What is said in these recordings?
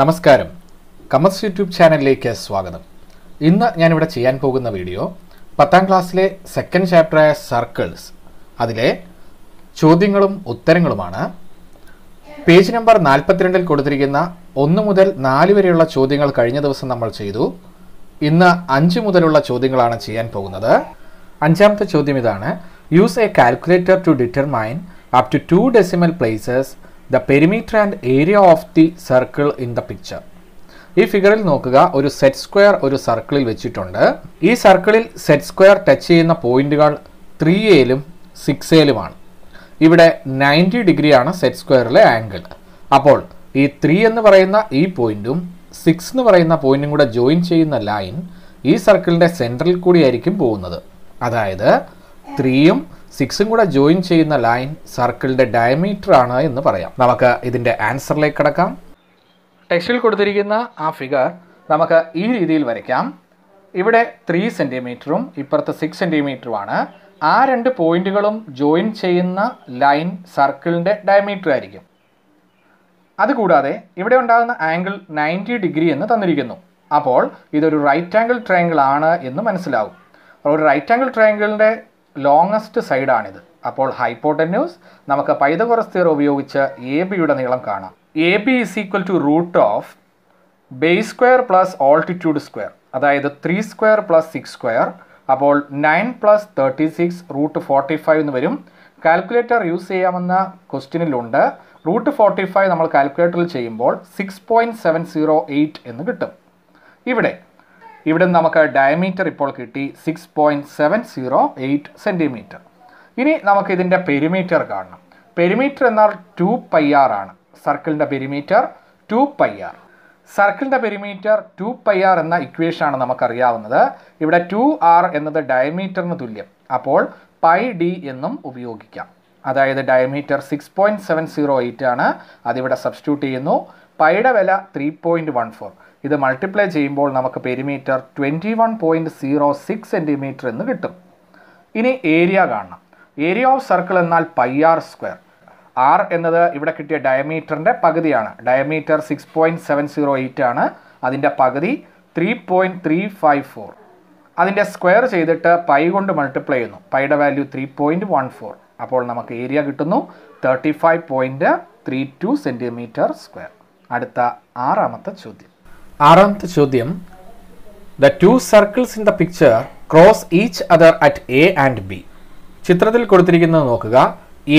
നമസ്കാരം comers YouTube ചാനലിലേക്ക് സ്വാഗതം ഇന്ന് ഞാനിവിടെ ചെയ്യാൻ പോകുന്ന വീഡിയോ പത്താം ക്ലാസ്സിലെ സെക്കൻഡ് ചാപ്റ്ററായ സർക്കിൾസ് അതിലെ ചോദ്യങ്ങളും ഉത്തരങ്ങളുമാണ് പേജ് നമ്പർ നാൽപ്പത്തിരണ്ടിൽ കൊടുത്തിരിക്കുന്ന ഒന്ന് മുതൽ നാല് വരെയുള്ള ചോദ്യങ്ങൾ കഴിഞ്ഞ ദിവസം നമ്മൾ ചെയ്തു ഇന്ന് അഞ്ച് മുതലുള്ള ചോദ്യങ്ങളാണ് ചെയ്യാൻ പോകുന്നത് അഞ്ചാമത്തെ ചോദ്യം ഇതാണ് use a calculator to determine up to two decimal places the perimeter and area of the circle in the picture ഈ ഫിഗറിൽ നോക്കുക ഒരു സെറ്റ് സ്ക്വയർ ഒരു സർക്കിളിൽ വെച്ചിട്ടുണ്ട് ഈ സർക്കിളിൽ സെറ്റ് സ്ക്വയർ ടച്ച് ചെയ്യുന്ന പോയിന്റുകൾ ത്രീ എയിലും സിക്സ് എയിലുമാണ് ഇവിടെ നയൻറ്റി ഡിഗ്രി ആണ് സെറ്റ് സ്ക്വയറിലെ ആംഗിൾ അപ്പോൾ ഈ ത്രീ എന്ന് പറയുന്ന ഈ പോയിന്റും സിക്സ് എന്ന് പറയുന്ന പോയിന്റും കൂടെ ജോയിൻ ചെയ്യുന്ന ലൈൻ ഈ സർക്കിളിൻ്റെ സെൻറ്ററിൽ കൂടിയായിരിക്കും പോകുന്നത് അതായത് ത്രീയും സിക്സും കൂടെ ജോയിൻ ചെയ്യുന്ന ലൈൻ സർക്കിളിന്റെ ഡയമീറ്റർ ആണ് എന്ന് പറയാം നമുക്ക് ഇതിന്റെ ആൻസറിലേക്ക് കിടക്കാം ടെക്സ്റ്റിൽ കൊടുത്തിരിക്കുന്ന ആ ഫിഗർ നമുക്ക് ഈ രീതിയിൽ വരയ്ക്കാം ഇവിടെ ത്രീ സെൻറ്റിമീറ്ററും ഇപ്പുറത്ത് സിക്സ് സെൻറ്റിമീറ്ററുമാണ് ആ രണ്ട് പോയിന്റുകളും ജോയിൻ ചെയ്യുന്ന ലൈൻ സർക്കിളിൻ്റെ ഡയമീറ്റർ ആയിരിക്കും അതുകൂടാതെ ഇവിടെ ഉണ്ടാകുന്ന ആംഗിൾ നയൻറ്റി ഡിഗ്രി എന്ന് തന്നിരിക്കുന്നു അപ്പോൾ ഇതൊരു റൈറ്റ് ആംഗിൾ ട്രയാങ്കിൾ ആണ് എന്ന് മനസ്സിലാവും ഒരു റൈറ്റ് ആംഗിൾ ട്രയാങ്കിളിൻ്റെ ലോങ്ങസ്റ്റ് സൈഡാണിത് അപ്പോൾ ഹൈപ്പോട്ടന്യൂസ് നമുക്ക് പൈതകുറസ് തിയർ ഉപയോഗിച്ച് എ ബിയുടെ നീളം കാണാം A B is equal to root of base square plus altitude square അതായത് three square plus six square അപ്പോൾ nine plus thirty six root forty five എന്ന് വരും കാൽക്കുലേറ്റർ യൂസ് ചെയ്യാമെന്ന ക്വസ്റ്റ്യനിലുണ്ട് റൂട്ട് ഫോർട്ടി ഫൈവ് നമ്മൾ കാൽക്കുലേറ്ററിൽ ചെയ്യുമ്പോൾ six point seven zero eight എന്ന് കിട്ടും ഇവിടെ ഇവിടെ നമുക്ക് ഡയമീറ്റർ ഇപ്പോൾ കിട്ടി six point seven zero eight centimetre ഇനി നമുക്ക് ഇതിൻ്റെ പെരിമീറ്റർ കാണണം പെരിമീറ്റർ എന്നാൽ ടു പൈ ആർ ആണ് സർക്കിളിൻ്റെ പെരിമീറ്റർ ടു പൈ ആർ സർക്കിളിൻ്റെ പെരിമീറ്റർ ടു പൈ ആർ എന്ന ഇക്വേഷനാണ് നമുക്കറിയാവുന്നത് ഇവിടെ ടു ആർ എന്നത് ഡയമീറ്ററിന് തുല്യം അപ്പോൾ പൈ ഡി എന്നും ഉപയോഗിക്കാം അതായത് diameter six point seven zero eight ആണ് അതിവിടെ സബ്സ്റ്റിറ്റ്യൂട്ട് ചെയ്യുന്നു പൈയുടെ വില ത്രീ പോയിൻറ്റ് വൺ ഫോർ ഇത് മൾട്ടിപ്ലൈ ചെയ്യുമ്പോൾ നമുക്ക് perimeter twenty one point zero six centimetre എന്ന് കിട്ടും ഇനി ഏരിയ കാണണം ഏരിയ ഓഫ് സർക്കിൾ എന്നാൽ പൈ ആർ സ്ക്വയർ ആർ എന്നത് ഇവിടെ കിട്ടിയ ഡയമീറ്ററിൻ്റെ പകുതിയാണ് diameter six point seven zero eight ആണ് അതിൻ്റെ പകുതി three point three five four അതിൻ്റെ സ്ക്വയർ ചെയ്തിട്ട് പൈ കൊണ്ട് മൾട്ടിപ്ലൈ ചെയ്യുന്നു പൈയുടെ value three point one four അപ്പോൾ നമുക്ക് ഏരിയ കിട്ടുന്നു thirty five point three two centimetre square അടുത്ത ആറാമത്തെ ചോദ്യം ആറാമത്തെ ചോദ്യം the two circles in the picture cross each other at A and B ചിത്രത്തിൽ കൊടുത്തിരിക്കുന്നത് നോക്കുക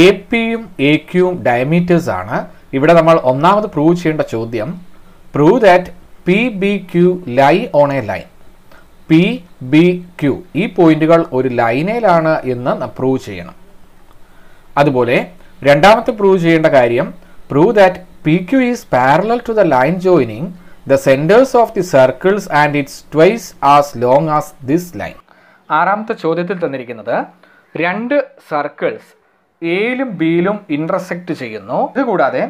എ പിയും എ ക്യൂവും ഡയമീറ്റേഴ്സ് ആണ് ഇവിടെ നമ്മൾ ഒന്നാമത് പ്രൂവ് ചെയ്യേണ്ട ചോദ്യം prove that P B Q lie on a line P B Q ഈ പോയിന്റുകൾ ഒരു ലൈനയിലാണ് എന്ന് പ്രൂവ് ചെയ്യണം അതുപോലെ രണ്ടാമത്തെ പ്രൂവ് ചെയ്യേണ്ട കാര്യം prove that P Q is parallel to the line joining the centres of the circles and it's twice as long as this line ആറാമത്തെ ചോദ്യത്തിൽ തന്നിരിക്കുന്നത് രണ്ട് സർക്കിൾസ് എയിലും ബിയിലും ഇൻ്റർസെക്റ്റ് ചെയ്യുന്നു ഇതുകൂടാതെ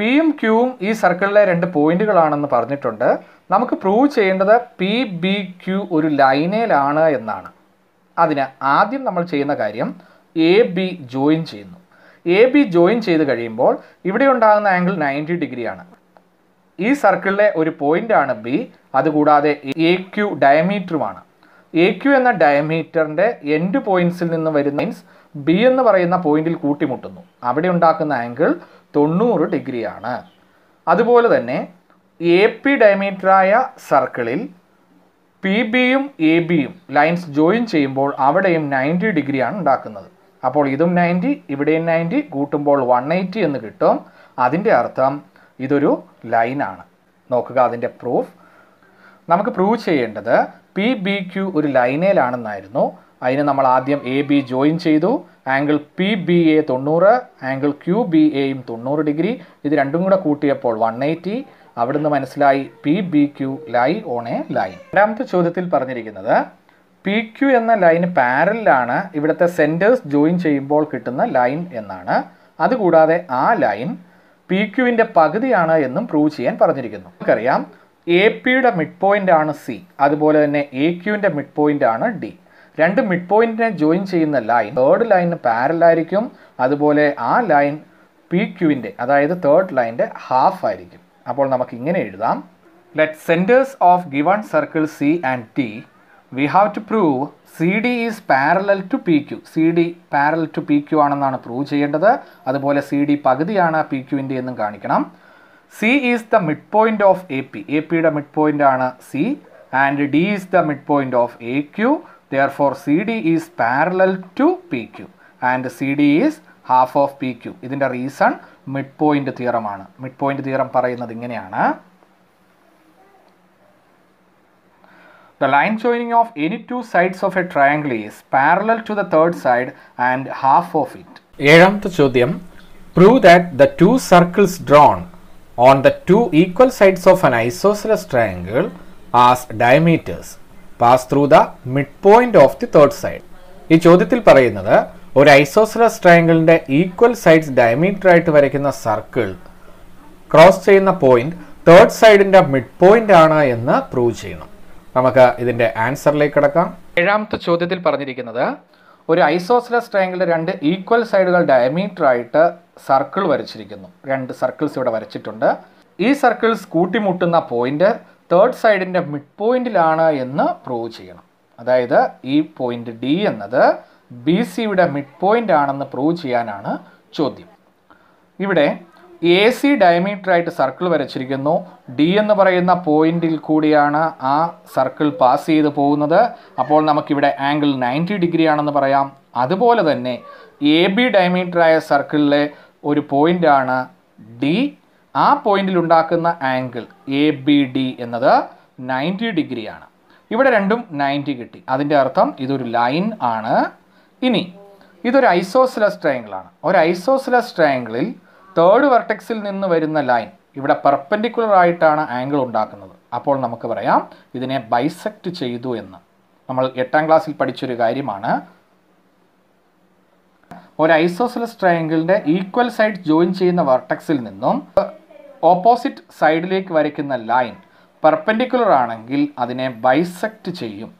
പിയും ക്യൂവും ഈ സർക്കിളിലെ രണ്ട് പോയിന്റുകളാണെന്ന് പറഞ്ഞിട്ടുണ്ട് നമുക്ക് പ്രൂവ് ചെയ്യേണ്ടത് പി ബി ക്യു ഒരു ലൈനയിലാണ് എന്നാണ് അതിന് ആദ്യം നമ്മൾ ചെയ്യുന്ന കാര്യം എ ബി ജോയിൻ ചെയ്യുന്നു എ ബി ജോയിൻ ചെയ്ത് കഴിയുമ്പോൾ ഇവിടെ ഉണ്ടാകുന്ന ആംഗിൾ നയൻറ്റി ഡിഗ്രിയാണ് ഈ സർക്കിളിലെ ഒരു ആണ് ബി അതുകൂടാതെ എ ക്യു ഡയമീറ്ററുമാണ് എ ക്യു എന്ന ഡയമീറ്ററിൻ്റെ എൻഡ് പോയിന്റ്സിൽ നിന്ന് വരുന്ന മീൻസ് ബി എന്ന് പറയുന്ന പോയിന്റിൽ കൂട്ടിമുട്ടുന്നു അവിടെ ഉണ്ടാക്കുന്ന ആംഗിൾ തൊണ്ണൂറ് ഡിഗ്രിയാണ് അതുപോലെ തന്നെ എ പി ഡയമീറ്ററായ സർക്കിളിൽ പി ബിയും എ ബിയും ലൈൻസ് ജോയിൻ ചെയ്യുമ്പോൾ അവിടെയും നയൻറ്റി ഡിഗ്രിയാണ് ഉണ്ടാക്കുന്നത് അപ്പോൾ ഇതും നയൻറ്റി ഇവിടെയും നയൻറ്റി കൂട്ടുമ്പോൾ വൺ എയ്റ്റി എന്ന് കിട്ടും അതിൻ്റെ അർത്ഥം ഇതൊരു ലൈനാണ് നോക്കുക അതിൻ്റെ പ്രൂഫ് നമുക്ക് പ്രൂവ് ചെയ്യേണ്ടത് പി ബി ക്യു ഒരു ലൈനേലാണെന്നായിരുന്നു അതിന് നമ്മൾ ആദ്യം എ ബി ജോയിൻ ചെയ്തു ആംഗിൾ പി ബി എ തൊണ്ണൂറ് ആംഗിൾ ക്യു ബി എയും തൊണ്ണൂറ് ഡിഗ്രി ഇത് രണ്ടും കൂടെ കൂട്ടിയപ്പോൾ വൺ എയ്റ്റി അവിടുന്ന് മനസ്സിലായി P B Q lie on a line രണ്ടാമത്തെ ചോദ്യത്തിൽ പറഞ്ഞിരിക്കുന്നത് പി ക്യു എന്ന ലൈന് പാരലാണ് ഇവിടുത്തെ സെൻറ്റേഴ്സ് ജോയിൻ ചെയ്യുമ്പോൾ കിട്ടുന്ന ലൈൻ എന്നാണ് അതുകൂടാതെ ആ ലൈൻ പി ക്യുവിൻ്റെ പകുതിയാണ് എന്നും പ്രൂവ് ചെയ്യാൻ പറഞ്ഞിരിക്കുന്നു നമുക്കറിയാം എ പിയുടെ മിഡ് പോയിന്റ് ആണ് സി അതുപോലെ തന്നെ എ ക്യുവിൻ്റെ മിഡ് പോയിന്റ് ആണ് ഡി രണ്ട് മിഡ് പോയിന്റിനെ ജോയിൻ ചെയ്യുന്ന ലൈൻ തേർഡ് ലൈനിന് പാരലായിരിക്കും അതുപോലെ ആ ലൈൻ പി ക്യുവിൻ്റെ അതായത് തേർഡ് ലൈൻ്റെ ഹാഫ് ആയിരിക്കും അപ്പോൾ നമുക്ക് ഇങ്ങനെ എഴുതാം let centres of given circle C and D we have to prove C D is parallel to P Q C D parallel to P Q ആണെന്നാണ് പ്രൂവ് ചെയ്യേണ്ടത് അതുപോലെ സി ഡി പകുതിയാണ് പി ക്യുവിൻ്റെ എന്നും കാണിക്കണം C is the mid point of A P A പിയുടെ mid point ആണ് C and D is the mid point of A Q therefore C D is parallel to P Q and C D is half of P Q ഇതിൻ്റെ reason mid point തിയറമാണ് mid point theorem പറയുന്നത് ഇങ്ങനെയാണ് the line joining of any two sides of a triangle is parallel to the third side and half of it ഏഴാമത്തെ ചോദ്യം prove that the two circles drawn on the two equal sides of an isosceles triangle as diameters pass through the mid point of the third side ഈ ചോദ്യത്തിൽ പറയുന്നത് ഒരു isosceles ട്രയാംഗിളിന്റെ equal sides diameter ആയിട്ട് വരയ്ക്കുന്ന circle cross ചെയ്യുന്ന point third സൈഡിന്റെ mid point ആണ് എന്ന് പ്രൂവ് ചെയ്യണം നമുക്ക് ഇതിൻ്റെ ആൻസറിലേക്ക് കിടക്കാം ഏഴാമത്തെ ചോദ്യത്തിൽ പറഞ്ഞിരിക്കുന്നത് ഒരു ഐസോസിലസ് ട്രയാങ്കിളിൻ്റെ രണ്ട് ഈക്വൽ സൈഡുകൾ ഡയമീറ്റർ ആയിട്ട് സർക്കിൾ വരച്ചിരിക്കുന്നു രണ്ട് സർക്കിൾസ് ഇവിടെ വരച്ചിട്ടുണ്ട് ഈ സർക്കിൾസ് കൂട്ടിമുട്ടുന്ന പോയിന്റ് തേർഡ് സൈഡിൻ്റെ മിഡ് പോയിന്റിലാണ് എന്ന് പ്രൂവ് ചെയ്യണം അതായത് ഈ പോയിന്റ് ഡി എന്നത് ബി സിയുടെ മിഡ് പോയിന്റ് ആണെന്ന് പ്രൂവ് ചെയ്യാനാണ് ചോദ്യം ഇവിടെ എ സി ഡയമീറ്ററായിട്ട് സർക്കിൾ വരച്ചിരിക്കുന്നു ഡി എന്ന് പറയുന്ന പോയിന്റിൽ കൂടിയാണ് ആ സർക്കിൾ പാസ് ചെയ്ത് പോകുന്നത് അപ്പോൾ നമുക്കിവിടെ ആംഗിൾ നയൻറ്റി ഡിഗ്രി ആണെന്ന് പറയാം അതുപോലെ തന്നെ എ ബി ഡയമീറ്ററായ സർക്കിളിലെ ഒരു പോയിൻ്റാണ് ഡി ആ പോയിന്റിൽ ഉണ്ടാക്കുന്ന ആംഗിൾ എ ബി ഡി എന്നത് നയൻറ്റി ഡിഗ്രിയാണ് ഇവിടെ രണ്ടും നയൻറ്റി കിട്ടി അതിൻ്റെ അർത്ഥം ഇതൊരു ലൈൻ ആണ് ഇനി ഇതൊരു ഐസോസിലസ് ട്രയാങ്കിളാണ് ഒരു ഐസോസിലസ് ട്രയാങ്കിളിൽ തേർഡ് വെർട്ടെക്സിൽ നിന്ന് വരുന്ന ലൈൻ ഇവിടെ പെർപ്പൻഡിക്കുലർ ആയിട്ടാണ് ആംഗിൾ ഉണ്ടാക്കുന്നത് അപ്പോൾ നമുക്ക് പറയാം ഇതിനെ ബൈസെക്റ്റ് ചെയ്തു എന്ന് നമ്മൾ എട്ടാം ക്ലാസ്സിൽ പഠിച്ചൊരു കാര്യമാണ് ഒരു ഐസോസിലസ് ട്രയാങ്കിളിൻ്റെ ഈക്വൽ സൈഡ് ജോയിൻ ചെയ്യുന്ന വെർട്ടെക്സിൽ നിന്നും ഓപ്പോസിറ്റ് സൈഡിലേക്ക് വരയ്ക്കുന്ന ലൈൻ പെർപ്പൻഡിക്കുലർ ആണെങ്കിൽ അതിനെ ബൈസെക്റ്റ് ചെയ്യും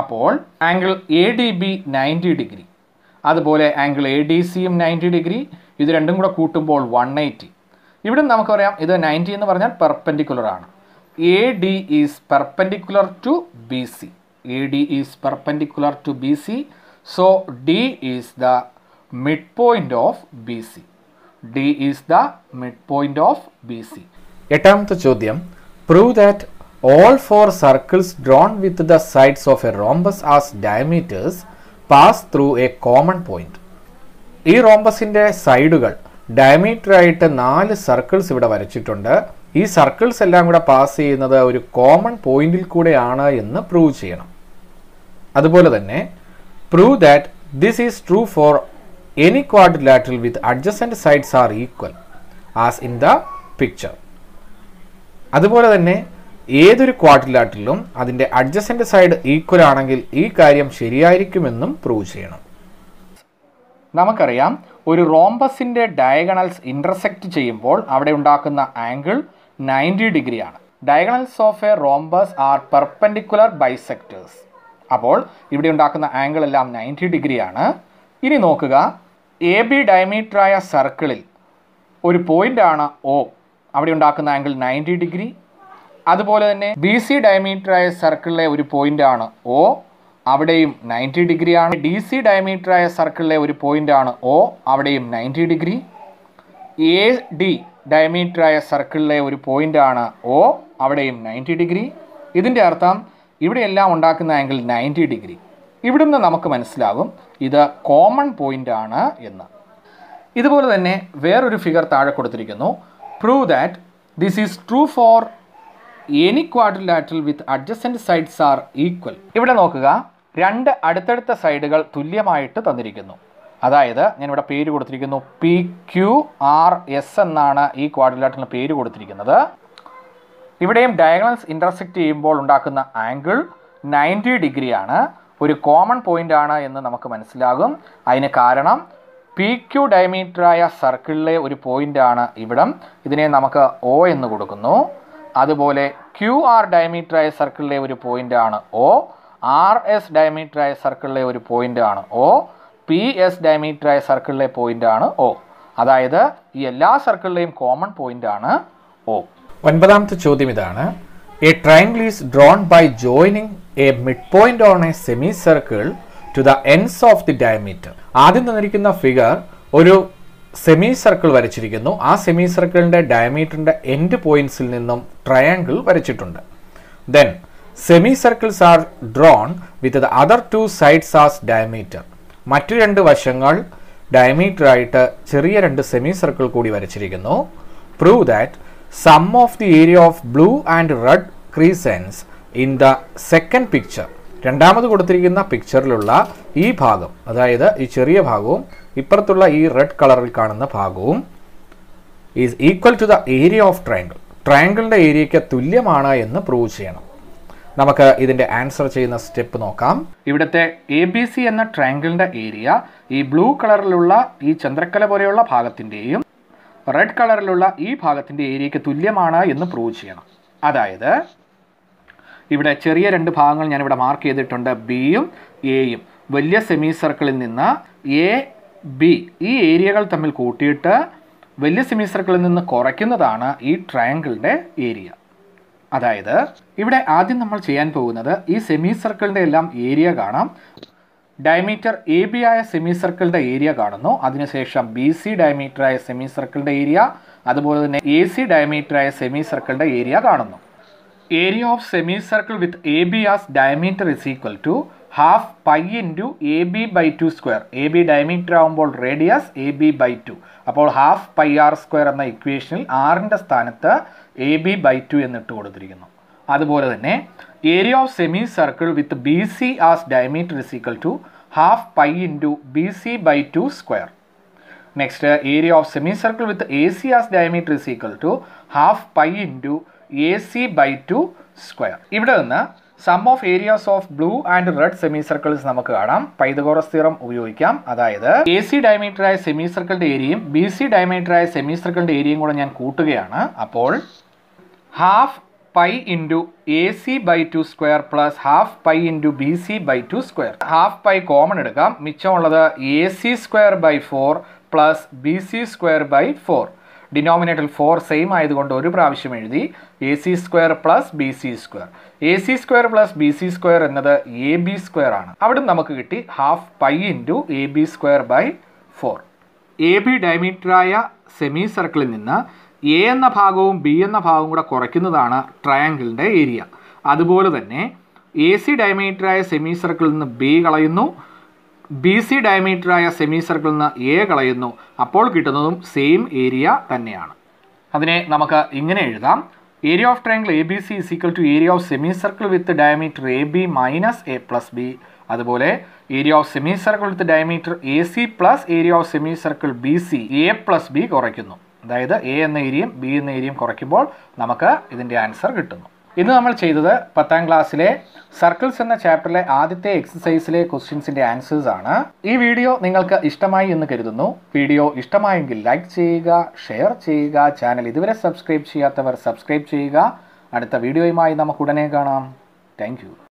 അപ്പോൾ angle A D B ninety degree അതുപോലെ ആംഗിൾ എ ഡി സിയും നയൻറ്റി ഡിഗ്രി ഇത് രണ്ടും കൂടെ കൂട്ടുമ്പോൾ വൺ എയ്റ്റി ഇവിടെ പറയാം ഇത് നയൻറ്റി എന്ന് പറഞ്ഞാൽ പെർപ്പൻഡിക്കുലർ ആണ് A D is perpendicular to B C A D is perpendicular to B C so D is the mid point of B C D is the mid point of B C എട്ടാമത്തെ ചോദ്യം prove that all four circles drawn with the sides of a rhombus as diameters pass through a common point ഈ റോംബസിന്റെ സൈഡുകൾ diameter ആയിട്ട് നാല് circles ഇവിടെ വരച്ചിട്ടുണ്ട് ഈ circles എല്ലാം കൂടെ പാസ് ചെയ്യുന്നത് ഒരു കോമൺ പോയിന്റിൽ കൂടെയാണ് എന്ന് പ്രൂവ് ചെയ്യണം അതുപോലെ തന്നെ prove that this is true for any quadrilateral with adjacent sides are equal as in the picture അതുപോലെ തന്നെ ഏതൊരു ക്വാഡ്രിലാറ്ററിലും അതിൻ്റെ അഡ്ജസ്റ്റൻറ്റ് സൈഡ് ഈക്വൽ ആണെങ്കിൽ ഈ കാര്യം ശരിയായിരിക്കുമെന്നും പ്രൂവ് ചെയ്യണം നമുക്കറിയാം ഒരു റോംബസിൻ്റെ ഡയഗണൽസ് ഇൻ്റർസെക്റ്റ് ചെയ്യുമ്പോൾ അവിടെ ഉണ്ടാക്കുന്ന ആംഗിൾ നയൻറ്റി ഡിഗ്രിയാണ് diagonals of a rhombus are perpendicular bisectors അപ്പോൾ ഇവിടെ ഉണ്ടാക്കുന്ന ആംഗിൾ എല്ലാം നയൻറ്റി ഡിഗ്രിയാണ് ഇനി നോക്കുക എ ബി ഡയമീറ്ററായ സർക്കിളിൽ ഒരു പോയിൻ്റാണ് ഒ അവിടെ ഉണ്ടാക്കുന്ന ആംഗിൾ നയൻറ്റി ഡിഗ്രി അതുപോലെ തന്നെ ബി സി ഡയമീറ്ററായ സർക്കിളിലെ ഒരു പോയിൻ്റാണ് ഒ അവിടെയും നയൻറ്റി ഡിഗ്രിയാണ് ഡി സി ഡയമീറ്ററായ സർക്കിളിലെ ഒരു പോയിൻ്റാണ് ഒ അവിടെയും നയൻറ്റി ഡിഗ്രി എ ഡി ഡയമീറ്ററായ സർക്കിളിലെ ഒരു പോയിൻ്റാണ് ഒ അവിടെയും നയൻറ്റി ഡിഗ്രി ഇതിൻ്റെ അർത്ഥം ഇവിടെയെല്ലാം ഉണ്ടാക്കുന്ന ആംഗിൾ നയൻറ്റി ഡിഗ്രി ഇവിടുന്ന് നമുക്ക് മനസ്സിലാകും ഇത് കോമൺ പോയിൻ്റാണ് എന്ന് ഇതുപോലെ തന്നെ വേറൊരു ഫിഗർ താഴെ കൊടുത്തിരിക്കുന്നു prove that this is true for any quadrilateral with adjacent sides are equal ഇവിടെ നോക്കുക രണ്ട് അടുത്തടുത്ത സൈഡുകൾ തുല്യമായിട്ട് തന്നിരിക്കുന്നു അതായത് ഞാനിവിടെ പേര് കൊടുത്തിരിക്കുന്നു പി ക്യു ആർ എസ് എന്നാണ് ഈ ക്വാഡ്രിലാറ്ററിന് പേര് കൊടുത്തിരിക്കുന്നത് ഇവിടെയും ഡയഗണൽസ് ഇൻ്റർസെക്റ്റ് ചെയ്യുമ്പോൾ ഉണ്ടാക്കുന്ന ആംഗിൾ നയൻറ്റി ഡിഗ്രിയാണ് ഒരു കോമൺ പോയിൻ്റ് ആണ് എന്ന് നമുക്ക് മനസ്സിലാകും അതിന് കാരണം പി ക്യു ഡയമീറ്ററായ സർക്കിളിലെ ഒരു ആണ് ഇവിടം ഇതിനെ നമുക്ക് ഒ എന്ന് കൊടുക്കുന്നു അതുപോലെ ക്യു ആർ ഡയമീറ്ററായ സർക്കിളിലെ ഒരു പോയിന്റ് ആണ് ഓ ആർ എസ് ഡയമീറ്ററായ സർക്കിളിലെ ഒരു പോയിന്റ് ആണ് ഓ പി എസ് ഡയമീറ്ററായ സർക്കിളിലെ പോയിന്റ് ആണ് ഓ അതായത് ഈ എല്ലാ സർക്കിളിലെയും കോമൺ പോയിന്റ് ആണ് ഓ ഒൻപതാമത്തെ ചോദ്യം ഇതാണ് a triangle is drawn by joining a mid point on a semicircle to the ends of the diameter ആദ്യം തന്നിരിക്കുന്ന ഫിഗർ ഒരു സെമി സർക്കിൾ വരച്ചിരിക്കുന്നു ആ സെമി സർക്കിളിൻ്റെ ഡയമീറ്ററിൻ്റെ എൻഡ് പോയിന്റ്സിൽ നിന്നും ട്രയാങ്കിൾ വരച്ചിട്ടുണ്ട് then semicircles are drawn with other two sides as diameter മറ്റു രണ്ട് വശങ്ങൾ ഡയമീറ്ററായിട്ട് ചെറിയ രണ്ട് സെമി സർക്കിൾ കൂടി വരച്ചിരിക്കുന്നു prove that sum of the area of blue and red crescents in the second picture രണ്ടാമത് കൊടുത്തിരിക്കുന്ന പിക്ചറിലുള്ള ഈ ഭാഗം അതായത് ഈ ചെറിയ ഭാഗവും ഇപ്പുറത്തുള്ള ഈ റെഡ് കളറിൽ കാണുന്ന ഭാഗവും is equal to the area of triangle ട്രയാങ്കിളിൻ്റെ ഏരിയയ്ക്ക് തുല്യമാണ് എന്ന് പ്രൂവ് ചെയ്യണം നമുക്ക് ഇതിൻ്റെ ആൻസർ ചെയ്യുന്ന സ്റ്റെപ്പ് നോക്കാം ഇവിടുത്തെ എ ബി സി എന്ന ട്രയാങ്കിളിൻ്റെ ഏരിയ ഈ ബ്ലൂ കളറിലുള്ള ഈ ചന്ദ്രക്കല പോലെയുള്ള ഭാഗത്തിൻ്റെയും റെഡ് കളറിലുള്ള ഈ ഭാഗത്തിൻ്റെ ഏരിയയ്ക്ക് തുല്യമാണ് എന്ന് പ്രൂവ് ചെയ്യണം അതായത് ഇവിടെ ചെറിയ രണ്ട് ഭാഗങ്ങൾ ഞാനിവിടെ മാർക്ക് ചെയ്തിട്ടുണ്ട് ബിയും എയും വലിയ സെമി സർക്കിളിൽ നിന്ന് എ ബി ഈ ഏരിയകൾ തമ്മിൽ കൂട്ടിയിട്ട് വലിയ സെമി സർക്കിളിൽ നിന്ന് കുറയ്ക്കുന്നതാണ് ഈ ട്രയാങ്കിളിൻ്റെ ഏരിയ അതായത് ഇവിടെ ആദ്യം നമ്മൾ ചെയ്യാൻ പോകുന്നത് ഈ സെമി സർക്കിളിൻ്റെ എല്ലാം ഏരിയ കാണാം ഡയമീറ്റർ എ ബി ആയ സെമി സർക്കിളിൻ്റെ ഏരിയ കാണുന്നു അതിനുശേഷം ബി സി ഡയമീറ്ററായ സെമി സർക്കിളിൻ്റെ ഏരിയ അതുപോലെ തന്നെ എ സി ഡയമീറ്ററായ സെമി സർക്കിളിൻ്റെ ഏരിയ കാണുന്നു area of semicircle with A B as diameter is equal to half pi into A B by two square A B diameter ആകുമ്പോൾ radius A B by two അപ്പോൾ half pi R square എന്ന ഇക്വേഷനിൽ ആറിൻ്റെ സ്ഥാനത്ത് A B by to എന്നിട്ട് കൊടുത്തിരിക്കുന്നു അതുപോലെ തന്നെ area of semicircle with B C as diameter is equal to half pi into B C by two square next area of semicircle with A C as diameter is equal to half pi into A C by two square ഇവിടെ നിന്ന് sum of areas of blue and red semicircles നമുക്ക് കാണാം Pythagoras theorem ഉപയോഗിക്കാം അതായത് A C ഡയമീറ്ററായ semi സർക്കിളിന്റെ ഏരിയയും B C ഡയമീറ്ററായ സെമി സർക്കിളിന്റെ ഏരിയയും കൂടെ ഞാൻ കൂട്ടുകയാണ് അപ്പോൾ half pi into A C by two square plus half pi into B C by two square half pi common എടുക്കാം മിച്ചമുള്ളത് A C square by four plus B C square by four denominator four same ആയതുകൊണ്ട് ഒരു പ്രാവശ്യം എഴുതി A C square plus B C square A C square plus B C square എന്നത് A B square ആണ് അവിടെ നമുക്ക് കിട്ടി half pi into A B square by four A B ഡയമീറ്ററായ സെമി സർക്കിളിൽ നിന്ന് എ എന്ന ഭാഗവും ബി എന്ന ഭാഗവും കൂടെ കുറയ്ക്കുന്നതാണ് ട്രയാങ്കിളിൻ്റെ ഏരിയ അതുപോലെ തന്നെ എ സി ഡയമീറ്ററായ സെമി സർക്കിളിൽ നിന്ന് ബി കളയുന്നു ബി സി ഡയമീറ്ററായ സെമി സർക്കിളിൽ നിന്ന് എ കളയുന്നു അപ്പോൾ കിട്ടുന്നതും സെയിം ഏരിയ തന്നെയാണ് അതിനെ നമുക്ക് ഇങ്ങനെ എഴുതാം area of triangle A B C equal to area of semicircle with diameter A B minus A plus B അതുപോലെ area of semicircle with diameter A C plus area of semicircle B C A plus B കുറയ്ക്കുന്നു അതായത് A എന്ന ഏരിയയും B എന്ന ഏരിയയും കുറയ്ക്കുമ്പോൾ നമുക്ക് ഇതിൻ്റെ ആൻസർ കിട്ടുന്നു ഇന്ന് നമ്മൾ ചെയ്തത് പത്താം ക്ലാസ്സിലെ സർക്കിൾസ് എന്ന ചാപ്റ്ററിലെ ആദ്യത്തെ എക്സസൈസിലെ ക്വസ്റ്റ്യൻസിൻ്റെ ആൻസേഴ്സ് ആണ് ഈ വീഡിയോ നിങ്ങൾക്ക് ഇഷ്ടമായി എന്ന് കരുതുന്നു വീഡിയോ ഇഷ്ടമായെങ്കിൽ ലൈക്ക് ചെയ്യുക ഷെയർ ചെയ്യുക ചാനൽ ഇതുവരെ സബ്സ്ക്രൈബ് ചെയ്യാത്തവർ സബ്സ്ക്രൈബ് ചെയ്യുക അടുത്ത വീഡിയോയുമായി നമുക്ക് ഉടനെ കാണാം താങ്ക്